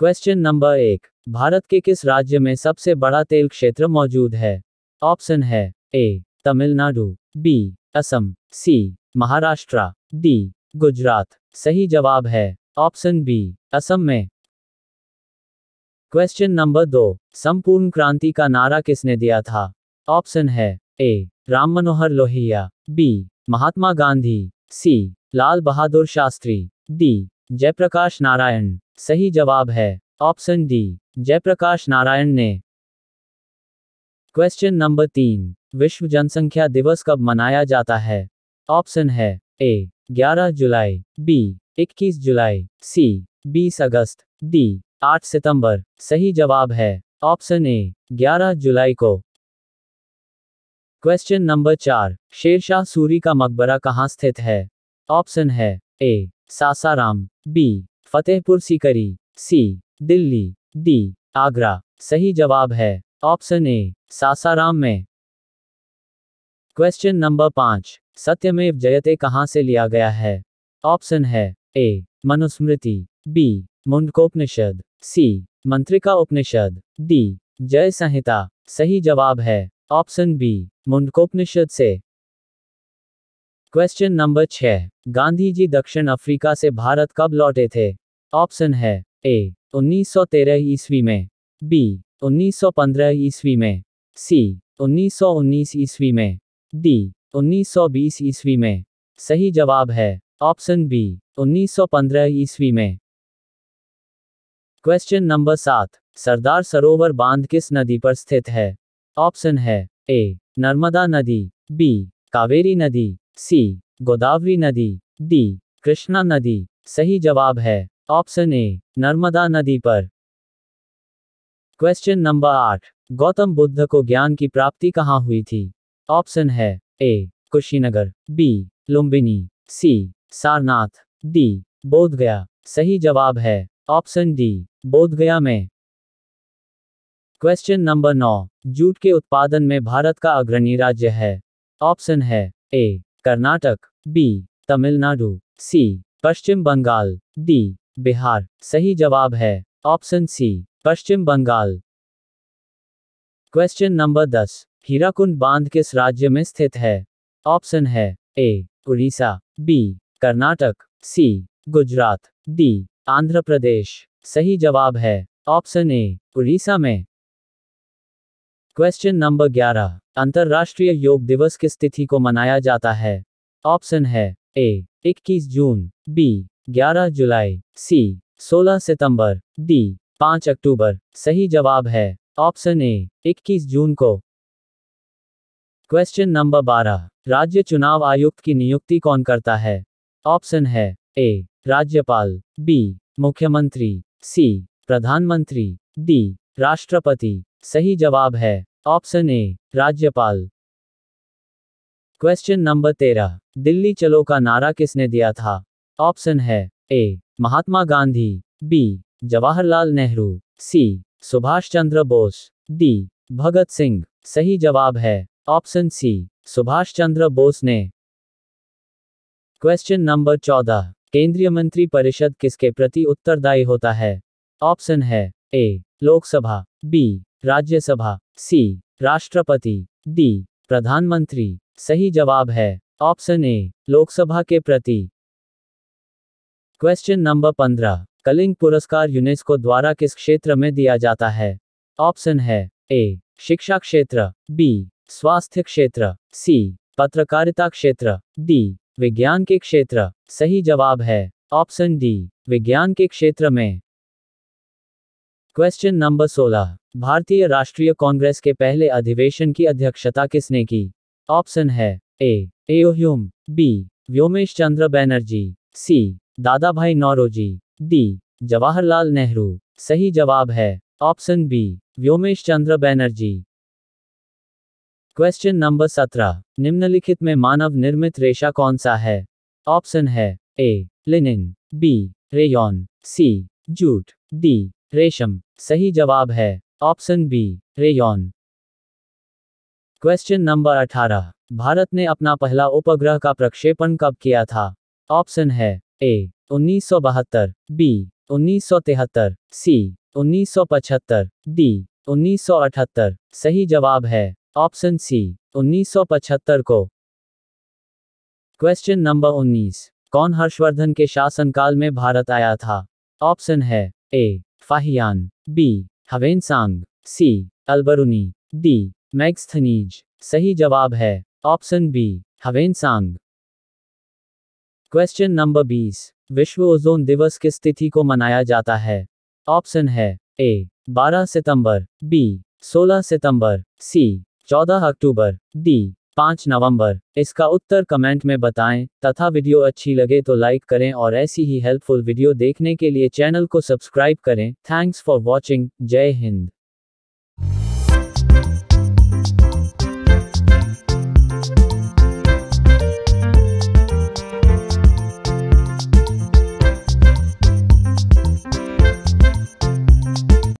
question number एक भारत के किस राज्य में सबसे बड़ा तेल क्षेत्र मौजूद है ऑप्शन है A Tamil Nadu B Assam C Maharashtra D Gujarat सही जवाब है ऑप्शन बी असम में क्वेश्चन नंबर दो संपूर्ण क्रांति का नारा किसने दिया था ऑप्शन है A Ram Manohar Lohia B Mahatma Gandhi C Lal Bahadur Shastri D Jayaprakash Narayan सही जवाब है ऑप्शन डी जयप्रकाश नारायण ने क्वेश्चन नंबर तीन विश्व जनसंख्या दिवस कब मनाया जाता है ऑप्शन है ए 11 जुलाई बी 21 जुलाई सी 20 अगस्त डी 8 सितंबर सही जवाब है ऑप्शन ए 11 जुलाई को क्वेश्चन नंबर चार शेरशाह सूरी का मकबरा कहाँ स्थित है ऑप्शन है A Sasaram B Fatehpur Sikri C Delhi D Agra सही जवाब है ऑप्शन ए सासाराम में क्वेश्चन नंबर पाँच सत्यमेव जयते कहाँ से लिया गया है ऑप्शन है A Manusmriti B Mundakopanishad C Mantrika Upanishad D Jaya Samhita सही जवाब है ऑप्शन बी मुंडकोपनिषद से क्वेश्चन नंबर छह गांधी जी दक्षिण अफ्रीका से भारत कब लौटे थे ऑप्शन है ए 1913 ईस्वी में बी 1915 ईस्वी में सी 1919 ईस्वी में डी 1920 ईस्वी में सही जवाब है ऑप्शन बी 1915 ईस्वी में क्वेश्चन नंबर सात सरदार सरोवर बांध किस नदी पर स्थित है ऑप्शन है ए नर्मदा नदी बी कावेरी नदी सी गोदावरी नदी डी कृष्णा नदी सही जवाब है ऑप्शन ए नर्मदा नदी पर क्वेश्चन नंबर आठ गौतम बुद्ध को ज्ञान की प्राप्ति कहाँ हुई थी ऑप्शन है A Kushinagar B Lumbini C Sarnath D Bodh Gaya सही जवाब है ऑप्शन डी बोध गया में क्वेश्चन नंबर नौ जूट के उत्पादन में भारत का अग्रणी राज्य है ऑप्शन है A Karnataka B Tamil Nadu C Paschim Bengal D Bihar सही जवाब है option C Paschim Bengal question number दस हीराकुंड बांध किस राज्य में स्थित है ऑप्शन है A Orissa B Karnataka C Gujarat D Andhra Pradesh सही जवाब है ऑप्शन ए उड़ीसा में क्वेश्चन नंबर ग्यारह अंतर्राष्ट्रीय योग दिवस किस तिथि को मनाया जाता है ऑप्शन है ए 21 जून बी 11 जुलाई सी 16 सितंबर डी 5 अक्टूबर सही जवाब है ऑप्शन ए 21 जून को क्वेश्चन नंबर 12 राज्य चुनाव आयुक्त की नियुक्ति कौन करता है ऑप्शन है ए राज्यपाल बी मुख्यमंत्री सी प्रधानमंत्री डी राष्ट्रपति सही जवाब है ऑप्शन ए राज्यपाल क्वेश्चन नंबर तेरह दिल्ली चलो का नारा किसने दिया था ऑप्शन है A Mahatma Gandhi B Jawaharlal Nehru C Subhash Chandra Bose D Bhagat Singh सही जवाब है ऑप्शन सी सुभाष चंद्र बोस ने क्वेश्चन नंबर चौदह केंद्रीय मंत्री परिषद किसके प्रति उत्तरदायी होता है ऑप्शन है A Lok Sabha B Rajya Sabha C राष्ट्रपति डी प्रधानमंत्री सही जवाब है ऑप्शन ए लोकसभा के प्रति क्वेश्चन नंबर पंद्रह कलिंग पुरस्कार यूनेस्को द्वारा किस क्षेत्र में दिया जाता है ऑप्शन है ए शिक्षा क्षेत्र बी स्वास्थ्य क्षेत्र सी पत्रकारिता क्षेत्र डी विज्ञान के क्षेत्र सही जवाब है ऑप्शन डी विज्ञान के क्षेत्र में क्वेश्चन नंबर 16 भारतीय राष्ट्रीय कांग्रेस के पहले अधिवेशन की अध्यक्षता किसने की ऑप्शन है A M B Womesh Chandra Bonnerjee C Dadabhai Naoroji D Jawaharlal Nehru सही जवाब है option B Womesh Chandra Bonnerjee question number 17 निम्नलिखित में मानव निर्मित रेशा कौन सा है ऑप्शन है A linen B rayon C jute D रेशम सही जवाब है option B rayon question number 18 Bharat ने अपना पहला उपग्रह का प्रक्षेपण कब किया था ऑप्शन है ए उन्नीस बी उन्नीस सी उन्नीस डी उन्नीस सही जवाब है ऑप्शन सी उन्नीस को क्वेश्चन नंबर 19 कौन हर्षवर्धन के शासनकाल में भारत आया था ऑप्शन है A Fa Hien B Hiuen Tsang C Al Biruni D Megasthenes सही जवाब है option B Hiuen Tsang question number बीस विश्व ओजोन दिवस किस तिथि को मनाया जाता है ऑप्शन है ए 12 सितंबर बी 16 सितंबर सी 14 अक्टूबर डी पाँच नवंबर इसका उत्तर कमेंट में बताएं तथा वीडियो अच्छी लगे तो लाइक करें और ऐसी ही हेल्पफुल वीडियो देखने के लिए चैनल को सब्सक्राइब करें थैंक्स फॉर वॉचिंग जय हिंद